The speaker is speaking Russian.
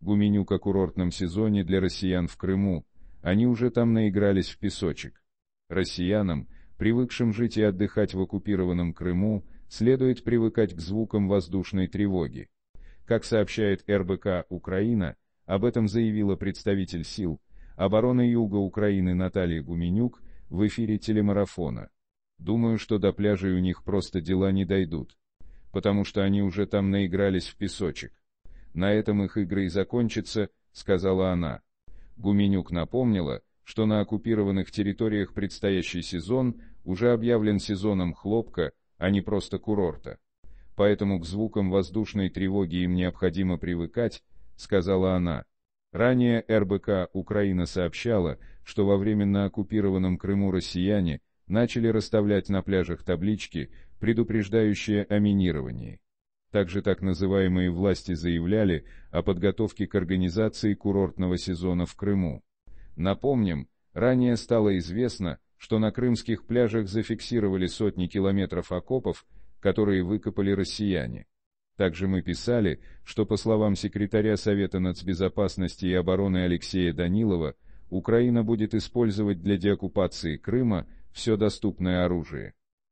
Гуменюк о курортном сезоне для россиян в Крыму, они уже там наигрались в песочек. Россиянам, привыкшим жить и отдыхать в оккупированном Крыму, следует привыкать к звукам воздушной тревоги. Как сообщает РБК «Украина», об этом заявила представитель сил обороны Юга Украины Наталья Гуменюк в эфире телемарафона. Думаю, что до пляжей у них просто дела не дойдут, потому что они уже там наигрались в песочек. «На этом их игры и закончатся», — сказала она. Гуменюк напомнила, что на оккупированных территориях предстоящий сезон уже объявлен сезоном хлопка, а не просто курорта. Поэтому к звукам воздушной тревоги им необходимо привыкать, сказала она. Ранее РБК Украина сообщала, что во временно оккупированном Крыму россияне начали расставлять на пляжах таблички, предупреждающие о минировании. Также так называемые власти заявляли о подготовке к организации курортного сезона в Крыму. Напомним, ранее стало известно, что на крымских пляжах зафиксировали сотни километров окопов, которые выкопали россияне. Также мы писали, что по словам секретаря Совета нацбезопасности и обороны Алексея Данилова, Украина будет использовать для деоккупации Крыма все доступное оружие.